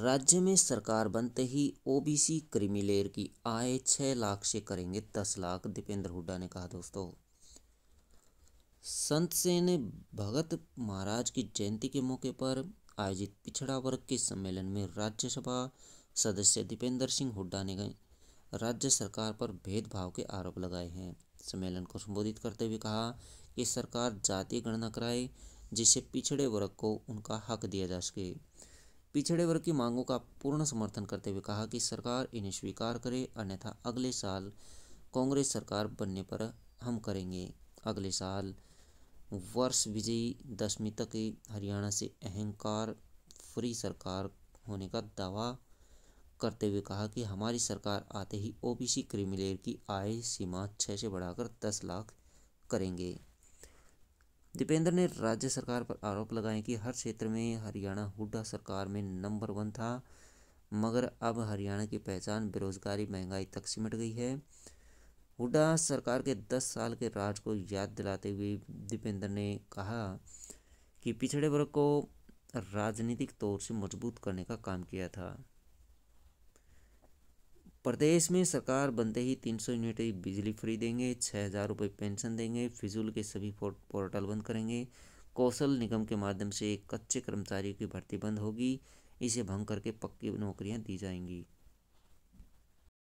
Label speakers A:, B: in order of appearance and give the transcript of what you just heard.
A: राज्य में सरकार बनते ही ओबीसी क्रिमिलेयर की आय छः लाख से करेंगे दस लाख दीपेंद्र हुड्डा ने कहा दोस्तों संत सेन भगत महाराज की जयंती के मौके पर आयोजित पिछड़ा वर्ग के सम्मेलन में राज्यसभा सदस्य दीपेंद्र सिंह हुड्डा ने राज्य सरकार पर भेदभाव के आरोप लगाए हैं सम्मेलन को संबोधित करते हुए कहा कि सरकार जातीय गणना कराए जिससे पिछड़े वर्ग को उनका हक दिया जा सके पिछड़े वर्ग की मांगों का पूर्ण समर्थन करते हुए कहा कि सरकार इन्हें स्वीकार करे अन्यथा अगले साल कांग्रेस सरकार बनने पर हम करेंगे अगले साल वर्ष विजयी दशमी तक हरियाणा से अहंकार फ्री सरकार होने का दावा करते हुए कहा कि हमारी सरकार आते ही ओबीसी क्रिमिलेयर की आय सीमा छः से बढ़ाकर दस लाख करेंगे दीपेंद्र ने राज्य सरकार पर आरोप लगाए कि हर क्षेत्र में हरियाणा हुड्डा सरकार में नंबर वन था मगर अब हरियाणा की पहचान बेरोजगारी महंगाई तक सिमट गई है हुड्डा सरकार के दस साल के राज को याद दिलाते हुए दीपेंद्र ने कहा कि पिछड़े वर्ग को राजनीतिक तौर से मजबूत करने का काम किया था प्रदेश में सरकार बनते ही 300 यूनिट बिजली फ्री देंगे छः हज़ार रुपये पेंशन देंगे फिजूल के सभी पोर्टल बंद करेंगे कौशल निगम के माध्यम से कच्चे कर्मचारियों की भर्ती बंद होगी इसे भंग करके पक्की नौकरियां दी जाएंगी